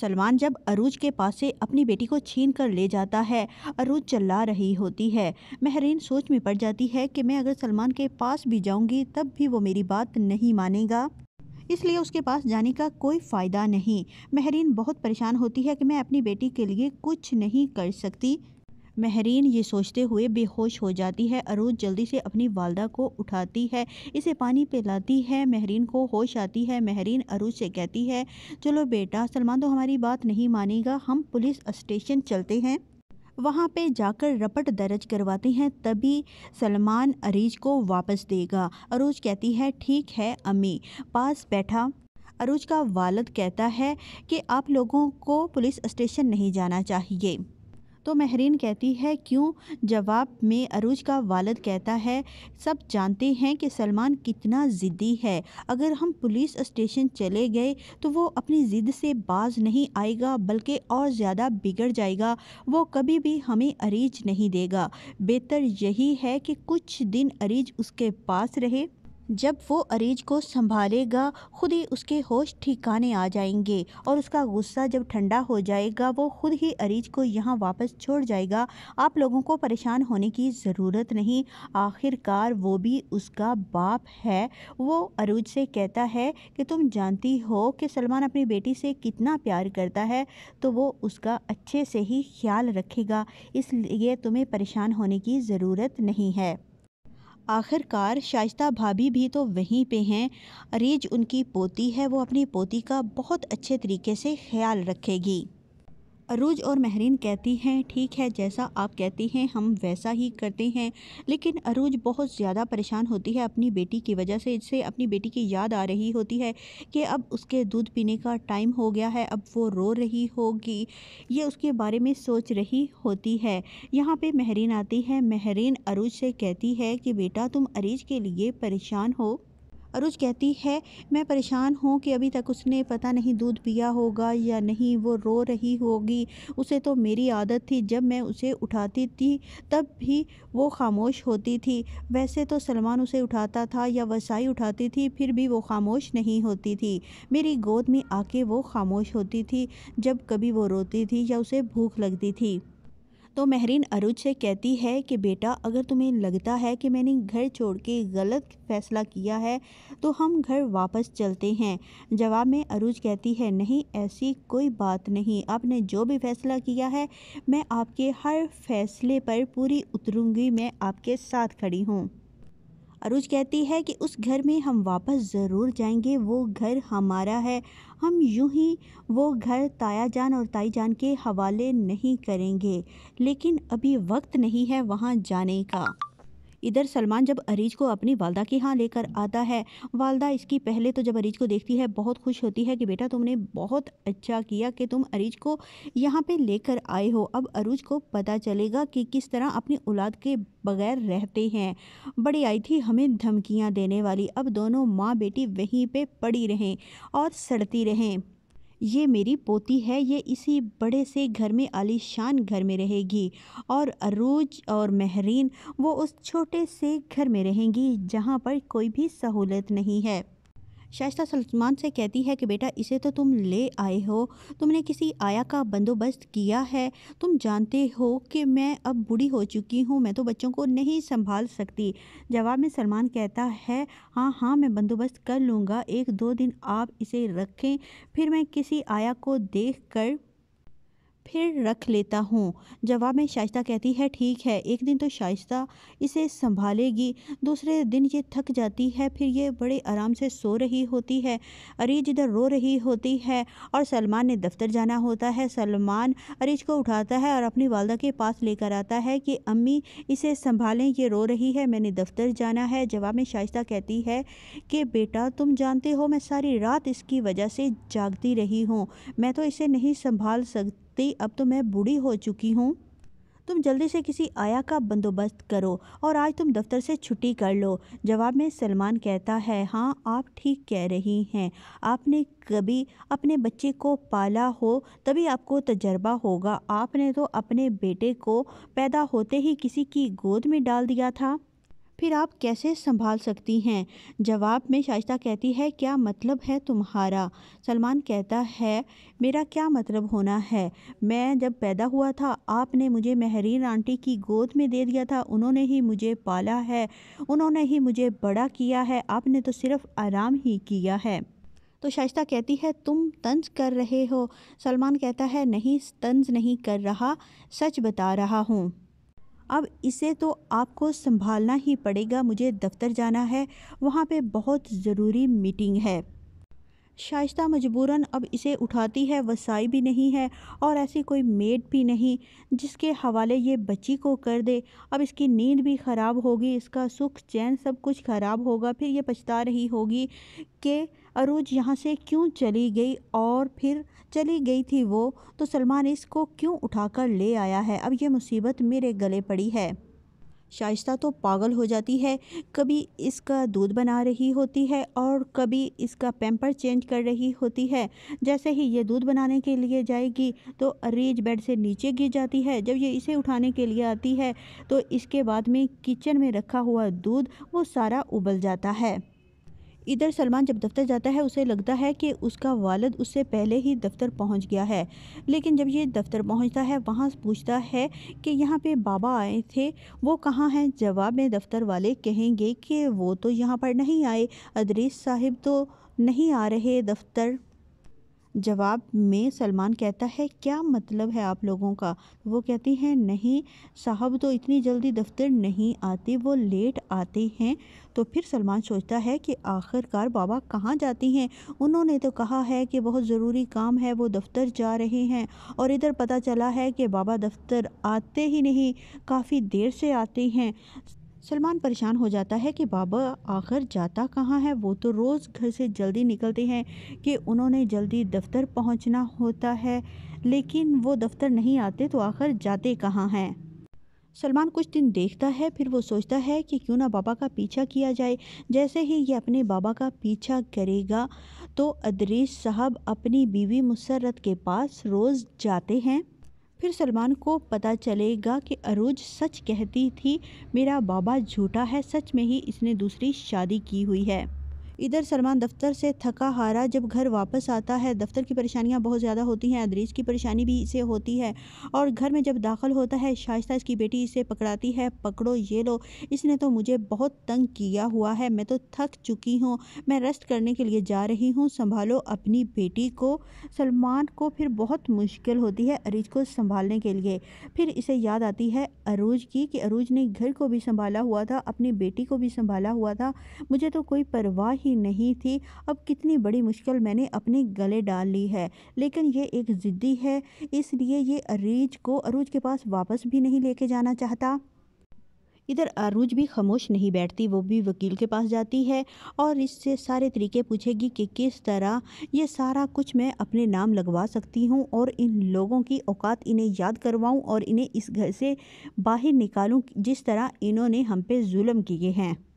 सलमान जब अरूज के पास से अपनी बेटी को छीन कर ले जाता है अरूज चिल्ला रही होती है महरीन सोच में पड़ जाती है कि मैं अगर सलमान के पास भी जाऊंगी तब भी वो मेरी बात नहीं मानेगा इसलिए उसके पास जाने का कोई फ़ायदा नहीं महरीन बहुत परेशान होती है कि मैं अपनी बेटी के लिए कुछ नहीं कर सकती महरीन ये सोचते हुए बेहोश हो जाती है अरूज जल्दी से अपनी वालदा को उठाती है इसे पानी पिलाती है महरीन को होश आती है महरीन अरूज से कहती है चलो बेटा सलमान तो हमारी बात नहीं मानेगा हम पुलिस स्टेशन चलते हैं वहाँ पे जाकर रपट दर्ज करवाते हैं तभी सलमान अरीज को वापस देगा अरूज कहती है ठीक है अम्मी पास बैठा अरूज का वालद कहता है कि आप लोगों को पुलिस स्टेशन नहीं जाना चाहिए तो महरीन कहती है क्यों जवाब में अरूज का वालद कहता है सब जानते हैं कि सलमान कितना ज़िद्दी है अगर हम पुलिस स्टेशन चले गए तो वो अपनी ज़िद से बाज नहीं आएगा बल्कि और ज़्यादा बिगड़ जाएगा वो कभी भी हमें अरीज नहीं देगा बेहतर यही है कि कुछ दिन अरीज उसके पास रहे जब वो अरीज को संभालेगा खुद ही उसके होश ठिकाने आ जाएंगे और उसका गुस्सा जब ठंडा हो जाएगा वो खुद ही अरीज को यहाँ वापस छोड़ जाएगा आप लोगों को परेशान होने की ज़रूरत नहीं आखिरकार वो भी उसका बाप है वो अरूज से कहता है कि तुम जानती हो कि सलमान अपनी बेटी से कितना प्यार करता है तो वो उसका अच्छे से ही ख्याल रखेगा इसलिए तुम्हें परेशान होने की ज़रूरत नहीं है आखिरकार शाइस्ता भाभी भी तो वहीं पे हैं अरीज उनकी पोती है वो अपनी पोती का बहुत अच्छे तरीके से ख्याल रखेगी अरूज और महरीन कहती हैं ठीक है जैसा आप कहती हैं हम वैसा ही करते हैं लेकिन अरूज बहुत ज़्यादा परेशान होती है अपनी बेटी की वजह से इससे अपनी बेटी की याद आ रही होती है कि अब उसके दूध पीने का टाइम हो गया है अब वो रो रही होगी ये उसके बारे में सोच रही होती है यहाँ पर महरीन आती है महरीन अरूज से कहती है कि बेटा तुम अरीज के लिए परेशान हो अरुज कहती है मैं परेशान हूँ कि अभी तक उसने पता नहीं दूध पिया होगा या नहीं वो रो रही होगी उसे तो मेरी आदत थी जब मैं उसे उठाती थी तब भी वो खामोश होती थी वैसे तो सलमान उसे उठाता था या वसाई उठाती थी फिर भी वो खामोश नहीं होती थी मेरी गोद में आके वो खामोश होती थी जब कभी वो रोती थी या उसे भूख लगती थी तो महरीन अरुज से कहती है कि बेटा अगर तुम्हें लगता है कि मैंने घर छोड़ के गलत फैसला किया है तो हम घर वापस चलते हैं जवाब में अरुज कहती है नहीं ऐसी कोई बात नहीं आपने जो भी फैसला किया है मैं आपके हर फैसले पर पूरी उतरूँगी मैं आपके साथ खड़ी हूँ अरुज कहती है कि उस घर में हम वापस ज़रूर जाएंगे वो घर हमारा है हम यूं ही वो घर ताया जान और ताई जान के हवाले नहीं करेंगे लेकिन अभी वक्त नहीं है वहाँ जाने का इधर सलमान जब अरीज को अपनी वालदा के यहाँ लेकर आता है वालदा इसकी पहले तो जब अरीज को देखती है बहुत खुश होती है कि बेटा तुमने बहुत अच्छा किया कि तुम अरीज को यहाँ पे लेकर आए हो अब अरूज को पता चलेगा कि किस तरह अपनी औलाद के बगैर रहते हैं बड़ी आई थी हमें धमकियाँ देने वाली अब दोनों माँ बेटी वहीं पर पड़ी रहें और सड़ती रहें ये मेरी पोती है ये इसी बड़े से घर में आलीशान घर में रहेगी और अरूज और महरीन वो उस छोटे से घर में रहेंगी जहाँ पर कोई भी सहूलत नहीं है शाइस्ता सलमान से कहती है कि बेटा इसे तो तुम ले आए हो तुमने किसी आया का बंदोबस्त किया है तुम जानते हो कि मैं अब बूढ़ी हो चुकी हूँ मैं तो बच्चों को नहीं संभाल सकती जवाब में सलमान कहता है हाँ हाँ मैं बंदोबस्त कर लूँगा एक दो दिन आप इसे रखें फिर मैं किसी आया को देख कर फिर रख लेता हूँ जवाब में शाइस्ता कहती है ठीक है एक दिन तो शाइस्ता इसे संभालेगी दूसरे दिन ये थक जाती है फिर ये बड़े आराम से सो रही होती है अरीज इधर रो रही होती है और सलमान ने दफ्तर जाना होता है सलमान अरीज को उठाता है और अपनी वालदा के पास लेकर आता है कि अम्मी इसे संभालें ये रो रही है मैंने दफ्तर जाना है जवाब में शाइस्ता कहती है कि बेटा तुम जानते हो मैं सारी रात इसकी वजह से जागती रही हूँ मैं तो इसे नहीं संभाल सकती सकती अब तो मैं बूढ़ी हो चुकी हूँ तुम जल्दी से किसी आया का बंदोबस्त करो और आज तुम दफ्तर से छुट्टी कर लो जवाब में सलमान कहता है हाँ आप ठीक कह रही हैं आपने कभी अपने बच्चे को पाला हो तभी आपको तजर्बा होगा आपने तो अपने बेटे को पैदा होते ही किसी की गोद में डाल दिया था फिर आप कैसे संभाल सकती हैं जवाब में शाइस्ता कहती है क्या मतलब है तुम्हारा सलमान कहता है मेरा क्या मतलब होना है मैं जब पैदा हुआ था आपने मुझे महरीन आंटी की गोद में दे दिया था उन्होंने ही मुझे पाला है उन्होंने ही मुझे बड़ा किया है आपने तो सिर्फ आराम ही किया है तो शाइस्ता कहती है तुम तंज कर रहे हो सलमान कहता है नहीं तंज नहीं कर रहा सच बता रहा हूँ अब इसे तो आपको संभालना ही पड़ेगा मुझे दफ्तर जाना है वहाँ पे बहुत ज़रूरी मीटिंग है शाइस्ता मजबूरन अब इसे उठाती है वसाई भी नहीं है और ऐसी कोई मेड भी नहीं जिसके हवाले ये बच्ची को कर दे अब इसकी नींद भी ख़राब होगी इसका सुख चैन सब कुछ ख़राब होगा फिर ये पछता रही होगी कि अरूज यहाँ से क्यों चली गई और फिर चली गई थी वो तो सलमान इसको क्यों उठाकर ले आया है अब ये मुसीबत मेरे गले पड़ी है शाइस्ता तो पागल हो जाती है कभी इसका दूध बना रही होती है और कभी इसका पैम्पर चेंज कर रही होती है जैसे ही ये दूध बनाने के लिए जाएगी तो अरीज बेड से नीचे गिर जाती है जब ये इसे उठाने के लिए आती है तो इसके बाद में किचन में रखा हुआ दूध वो सारा उबल जाता है इधर सलमान जब दफ्तर जाता है उसे लगता है कि उसका वालद उससे पहले ही दफ्तर पहुंच गया है लेकिन जब ये दफ्तर पहुंचता है वहाँ पूछता है कि यहाँ पे बाबा आए थे वो कहाँ हैं जवाब में दफ्तर वाले कहेंगे कि वो तो यहाँ पर नहीं आए अदरीस साहिब तो नहीं आ रहे दफ्तर जवाब में सलमान कहता है क्या मतलब है आप लोगों का वो कहती हैं नहीं साहब तो इतनी जल्दी दफ्तर नहीं आते वो लेट आते हैं तो फिर सलमान सोचता है कि आखिरकार बाबा कहाँ जाती हैं उन्होंने तो कहा है कि बहुत ज़रूरी काम है वो दफ्तर जा रहे हैं और इधर पता चला है कि बाबा दफ्तर आते ही नहीं काफ़ी देर से आते हैं सलमान परेशान हो जाता है कि बाबा आखिर जाता कहाँ है वो तो रोज़ घर से जल्दी निकलते हैं कि उन्होंने जल्दी दफ्तर पहुँचना होता है लेकिन वो दफ्तर नहीं आते तो आखिर जाते कहाँ हैं सलमान कुछ दिन देखता है फिर वो सोचता है कि क्यों ना बाबा का पीछा किया जाए जैसे ही ये अपने बाबा का पीछा करेगा तो अदरीश साहब अपनी बीवी मुसरत के पास रोज़ जाते हैं फिर सलमान को पता चलेगा कि अरोज सच कहती थी मेरा बाबा झूठा है सच में ही इसने दूसरी शादी की हुई है इधर सलमान दफ्तर से थका हारा जब घर वापस आता है दफ्तर की परेशानियाँ बहुत ज़्यादा होती हैं अदरीज की परेशानी भी इसे होती है और घर में जब दाखिल होता है शाइस्ता इसकी बेटी इसे पकड़ाती है पकड़ो ये लो इसने तो मुझे बहुत तंग किया हुआ है मैं तो थक चुकी हूँ मैं रेस्ट करने के लिए जा रही हूँ संभालो अपनी बेटी को सलमान को फिर बहुत मुश्किल होती है अरीज को संभालने के लिए फिर इसे याद आती है अरूज की कि अरूज ने घर को भी संभाला हुआ था अपनी बेटी को भी संभाला हुआ था मुझे तो कोई परवाह ही की नहीं थी अब कितनी बड़ी मुश्किल मैंने अपने गले डाल ली है लेकिन ये एक ज़िद्दी है इसलिए ये अरीज को अरूज के पास वापस भी नहीं लेके जाना चाहता इधर अरूज भी खामोश नहीं बैठती वो भी वकील के पास जाती है और इससे सारे तरीके पूछेगी कि किस तरह ये सारा कुछ मैं अपने नाम लगवा सकती हूँ और इन लोगों की औकात इन्हें याद करवाऊँ और इन्हें इस घर से बाहर निकालूँ जिस तरह इन्होंने हम पे जुल्म किए हैं